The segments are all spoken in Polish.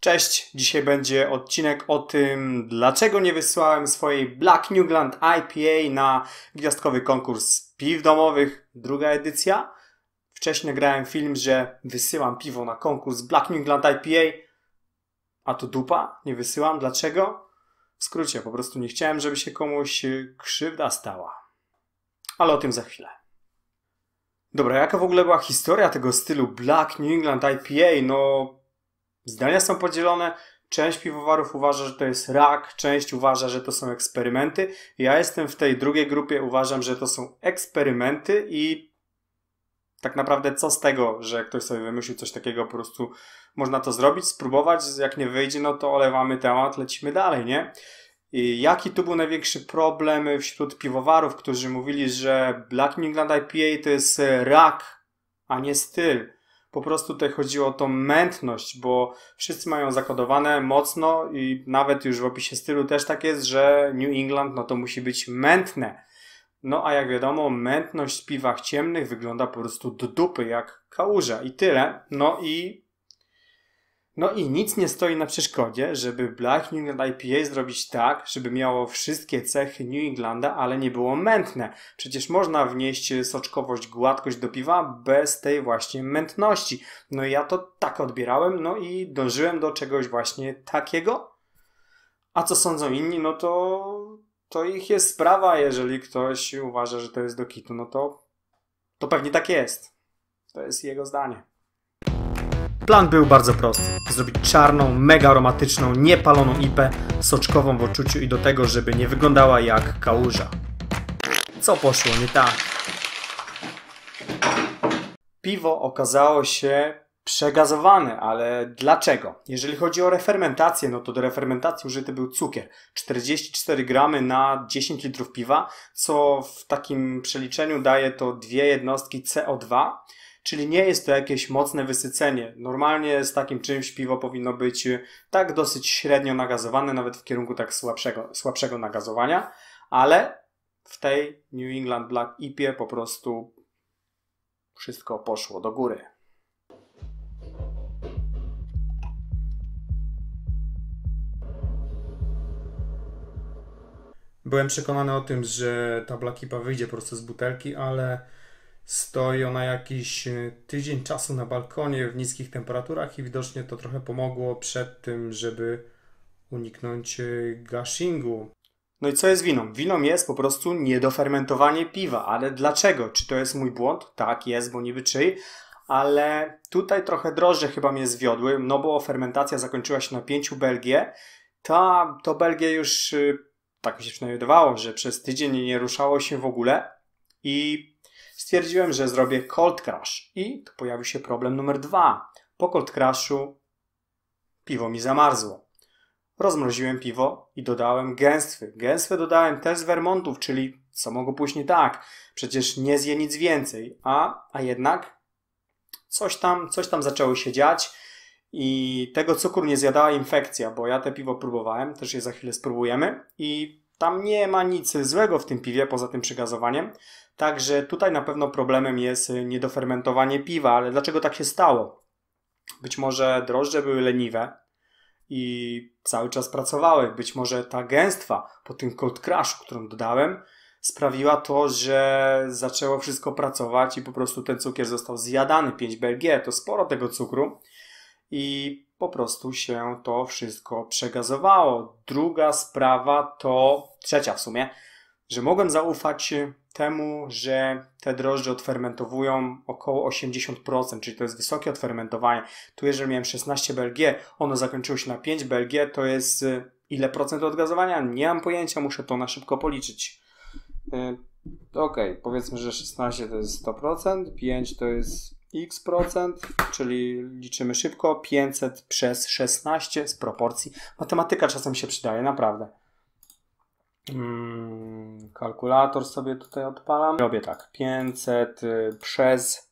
Cześć, dzisiaj będzie odcinek o tym, dlaczego nie wysłałem swojej Black Newland IPA na gwiazdkowy konkurs piw domowych, druga edycja. Wcześniej grałem film, że wysyłam piwo na konkurs Black Newland IPA, a to dupa, nie wysyłam. Dlaczego? W skrócie, po prostu nie chciałem, żeby się komuś y, krzywda stała. Ale o tym za chwilę. Dobra, jaka w ogóle była historia tego stylu Black New England IPA? No, Zdania są podzielone. Część piwowarów uważa, że to jest rak, część uważa, że to są eksperymenty. Ja jestem w tej drugiej grupie, uważam, że to są eksperymenty i tak naprawdę co z tego, że ktoś sobie wymyślił coś takiego, po prostu można to zrobić, spróbować, jak nie wyjdzie, no to olewamy temat, lecimy dalej, nie? I jaki tu był największy problem wśród piwowarów, którzy mówili, że Black New England IPA to jest rak, a nie styl po prostu tutaj chodziło o tą mętność, bo wszyscy mają zakodowane mocno i nawet już w opisie stylu też tak jest, że New England no to musi być mętne. No a jak wiadomo, mętność w piwach ciemnych wygląda po prostu do dupy jak kałuża i tyle. No i no i nic nie stoi na przeszkodzie, żeby Black New England IPA zrobić tak, żeby miało wszystkie cechy New Englanda, ale nie było mętne. Przecież można wnieść soczkowość, gładkość do piwa bez tej właśnie mętności. No i ja to tak odbierałem, no i dążyłem do czegoś właśnie takiego. A co sądzą inni, no to, to ich jest sprawa. Jeżeli ktoś uważa, że to jest do kitu, no to, to pewnie tak jest. To jest jego zdanie. Plan był bardzo prosty. Zrobić czarną, mega aromatyczną, niepaloną ipę, soczkową w odczuciu i do tego, żeby nie wyglądała jak kałuża. Co poszło nie tak? Piwo okazało się przegazowane, ale dlaczego? Jeżeli chodzi o refermentację, no to do refermentacji użyty był cukier. 44 gramy na 10 litrów piwa, co w takim przeliczeniu daje to dwie jednostki CO2, Czyli nie jest to jakieś mocne wysycenie. Normalnie z takim czymś piwo powinno być y, tak dosyć średnio nagazowane, nawet w kierunku tak słabszego, słabszego nagazowania, ale w tej New England Black IPie po prostu wszystko poszło do góry. Byłem przekonany o tym, że ta Black IPA wyjdzie prosto z butelki, ale stoi na jakiś e, tydzień czasu na balkonie w niskich temperaturach i widocznie to trochę pomogło przed tym, żeby uniknąć e, gashingu. No i co jest winą? Winą jest po prostu niedofermentowanie piwa, ale dlaczego? Czy to jest mój błąd? Tak, jest, bo niby czyj, ale tutaj trochę drożdże chyba mnie zwiodły, no bo fermentacja zakończyła się na pięciu Belgię. Ta, to Belgię już, e, tak mi się przynajmniej wydawało, że przez tydzień nie ruszało się w ogóle i stwierdziłem, że zrobię cold crash i tu pojawił się problem numer dwa. Po cold crashu piwo mi zamarzło. Rozmroziłem piwo i dodałem gęstwy. Gęstwy dodałem też z Vermontów, czyli co mogło później tak? Przecież nie zje nic więcej. A, a jednak coś tam, coś tam zaczęło się dziać i tego cukru nie zjadała infekcja, bo ja te piwo próbowałem, też je za chwilę spróbujemy i tam nie ma nic złego w tym piwie poza tym przygazowaniem. Także tutaj na pewno problemem jest y, niedofermentowanie piwa, ale dlaczego tak się stało? Być może drożdże były leniwe i cały czas pracowały. Być może ta gęstwa po tym cold którą dodałem, sprawiła to, że zaczęło wszystko pracować i po prostu ten cukier został zjadany. 5 BLG to sporo tego cukru i po prostu się to wszystko przegazowało. Druga sprawa to, trzecia w sumie, że mogłem zaufać temu, że te drożdże odfermentowują około 80%, czyli to jest wysokie odfermentowanie. Tu jeżeli miałem 16 BLG, ono zakończyło się na 5 BLG, to jest y, ile procent odgazowania? Nie mam pojęcia, muszę to na szybko policzyć. Y, okej, okay, powiedzmy, że 16 to jest 100%, 5 to jest x procent, czyli liczymy szybko 500 przez 16 z proporcji. Matematyka czasem się przydaje, naprawdę. Hmm, kalkulator sobie tutaj odpalam. Robię tak, 500 y, przez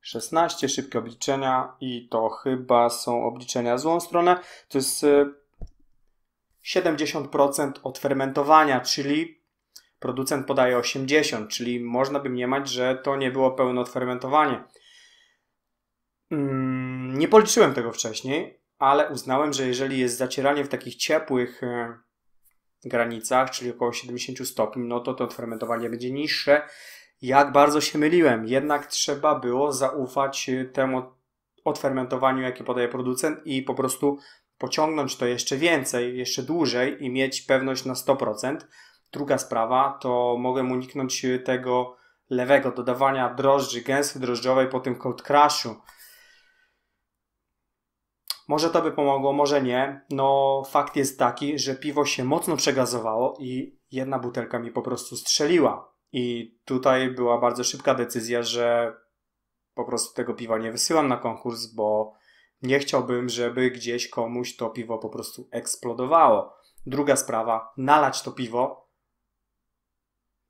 16, szybkie obliczenia i to chyba są obliczenia złą stronę. To jest 70% y, od fermentowania, czyli producent podaje 80, czyli można by mniemać, że to nie było pełne odfermentowanie. Mm, nie policzyłem tego wcześniej, ale uznałem, że jeżeli jest zacieranie w takich ciepłych e, granicach, czyli około 70 stopni, no to to odfermentowanie będzie niższe. Jak bardzo się myliłem, jednak trzeba było zaufać e, temu odfermentowaniu, jakie podaje producent i po prostu pociągnąć to jeszcze więcej, jeszcze dłużej i mieć pewność na 100%. Druga sprawa to mogę uniknąć tego lewego dodawania drożdży, gęstwy drożdżowej po tym cold crashu. Może to by pomogło, może nie. No, fakt jest taki, że piwo się mocno przegazowało i jedna butelka mi po prostu strzeliła. I tutaj była bardzo szybka decyzja, że po prostu tego piwa nie wysyłam na konkurs, bo nie chciałbym, żeby gdzieś komuś to piwo po prostu eksplodowało. Druga sprawa, nalać to piwo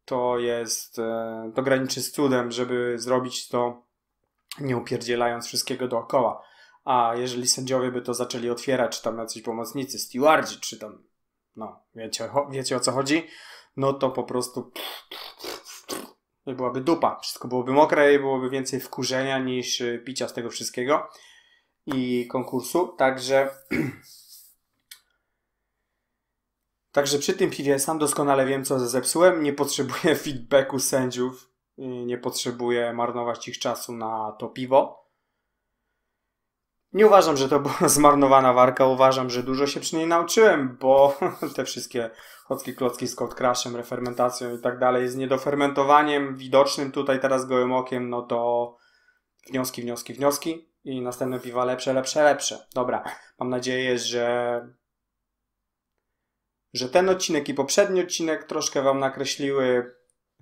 to jest, e, to graniczy z cudem, żeby zrobić to nie upierdzielając wszystkiego dookoła. A jeżeli sędziowie by to zaczęli otwierać, czy tam jacyś pomocnicy, stewardzi, czy tam, no, wiecie, wiecie o co chodzi, no to po prostu byłaby dupa. Wszystko byłoby mokre i byłoby więcej wkurzenia niż e, picia z tego wszystkiego i konkursu. Także Także przy tym piwie sam doskonale wiem, co zepsułem. Nie potrzebuję feedbacku sędziów. Nie potrzebuję marnować ich czasu na to piwo. Nie uważam, że to była zmarnowana warka. Uważam, że dużo się przy niej nauczyłem, bo te wszystkie chocki klocki z cold refermentacją i tak dalej, z niedofermentowaniem widocznym tutaj teraz gołym okiem, no to wnioski, wnioski, wnioski i następne piwa lepsze, lepsze, lepsze. Dobra, mam nadzieję, że że ten odcinek i poprzedni odcinek troszkę Wam nakreśliły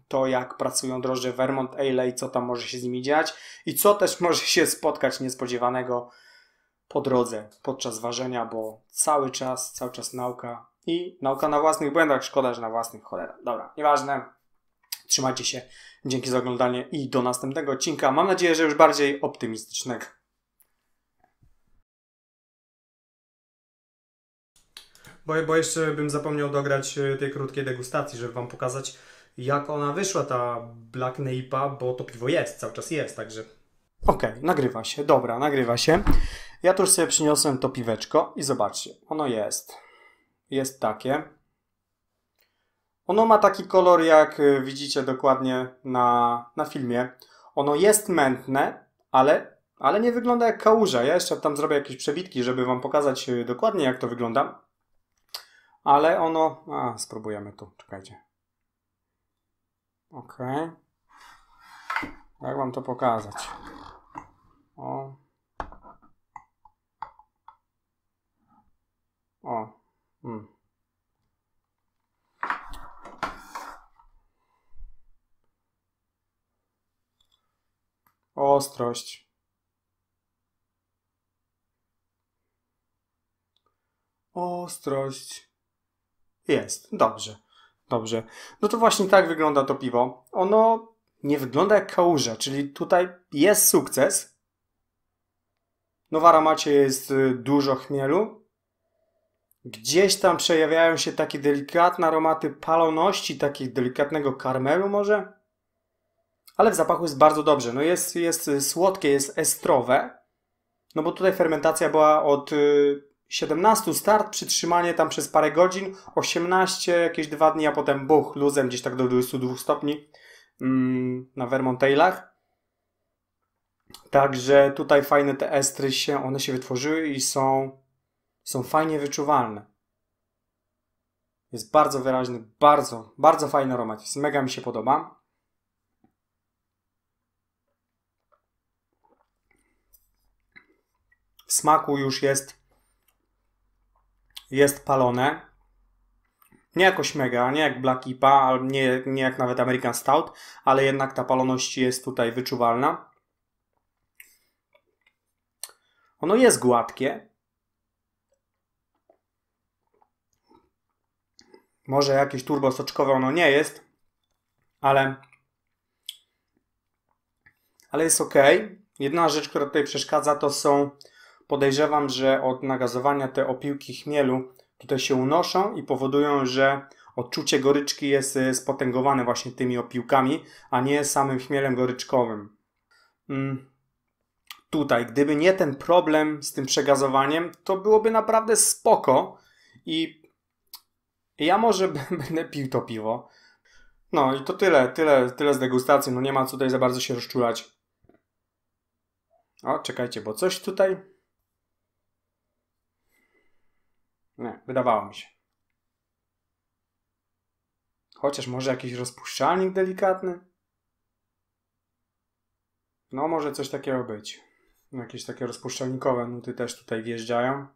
to, jak pracują drożdże Vermont Ale i co tam może się z nimi dziać i co też może się spotkać niespodziewanego po drodze podczas ważenia, bo cały czas, cały czas nauka i nauka na własnych błędach. Szkoda, że na własnych cholera. Dobra, nieważne. Trzymajcie się. Dzięki za oglądanie i do następnego odcinka. Mam nadzieję, że już bardziej optymistycznego. bo, bo jeszcze bym zapomniał dograć e, tej krótkiej degustacji, żeby Wam pokazać, jak ona wyszła, ta Black Neipa, bo to piwo jest, cały czas jest, także... Okej, okay, nagrywa się, dobra, nagrywa się. Ja tu już sobie przyniosłem to piweczko i zobaczcie, ono jest. Jest takie. Ono ma taki kolor, jak e, widzicie dokładnie na, na filmie. Ono jest mętne, ale, ale nie wygląda jak kałuża. Ja jeszcze tam zrobię jakieś przebitki, żeby Wam pokazać e, dokładnie, jak to wygląda ale ono... A, spróbujemy tu, czekajcie. Ok. Jak wam to pokazać? O. O. Hmm. Ostrość. Ostrość. Jest, dobrze. Dobrze. No to właśnie tak wygląda to piwo. Ono nie wygląda jak kałuża, czyli tutaj jest sukces. No w aromacie jest y, dużo chmielu. Gdzieś tam przejawiają się takie delikatne aromaty paloności, takich delikatnego karmelu może. Ale w zapachu jest bardzo dobrze. No jest, jest y, słodkie, jest estrowe. No bo tutaj fermentacja była od y, 17 start, przytrzymanie tam przez parę godzin, 18 jakieś dwa dni, a potem buch, luzem gdzieś tak do 22 stopni mm, na Vermont Tailach. Także tutaj fajne te estry się, one się wytworzyły i są, są fajnie wyczuwalne. Jest bardzo wyraźny, bardzo, bardzo fajny aromat. Jest, mega mi się podoba. W smaku już jest jest palone. Nie jakoś mega, nie jak Black IPA, nie, nie jak nawet American Stout, ale jednak ta paloność jest tutaj wyczuwalna. Ono jest gładkie. Może jakieś turbo soczkowe ono nie jest, ale ale jest ok. Jedna rzecz, która tutaj przeszkadza, to są Podejrzewam, że od nagazowania te opiłki chmielu tutaj się unoszą i powodują, że odczucie goryczki jest e, spotęgowane właśnie tymi opiłkami, a nie samym chmielem goryczkowym. Mm. Tutaj, gdyby nie ten problem z tym przegazowaniem, to byłoby naprawdę spoko i ja może będę pił to piwo. No i to tyle, tyle, tyle z degustacji, no nie ma tutaj za bardzo się rozczulać. O, czekajcie, bo coś tutaj Nie, wydawało mi się. Chociaż może jakiś rozpuszczalnik delikatny? No, może coś takiego być. Jakieś takie rozpuszczalnikowe nuty też tutaj wjeżdżają.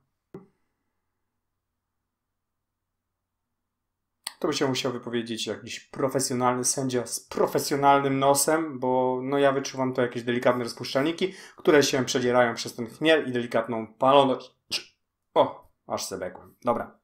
To by się musiał wypowiedzieć jakiś profesjonalny sędzia z profesjonalnym nosem, bo no ja wyczuwam to jakieś delikatne rozpuszczalniki, które się przedzierają przez ten chmiel i delikatną paloność. O, Aż sebeku. Dobra.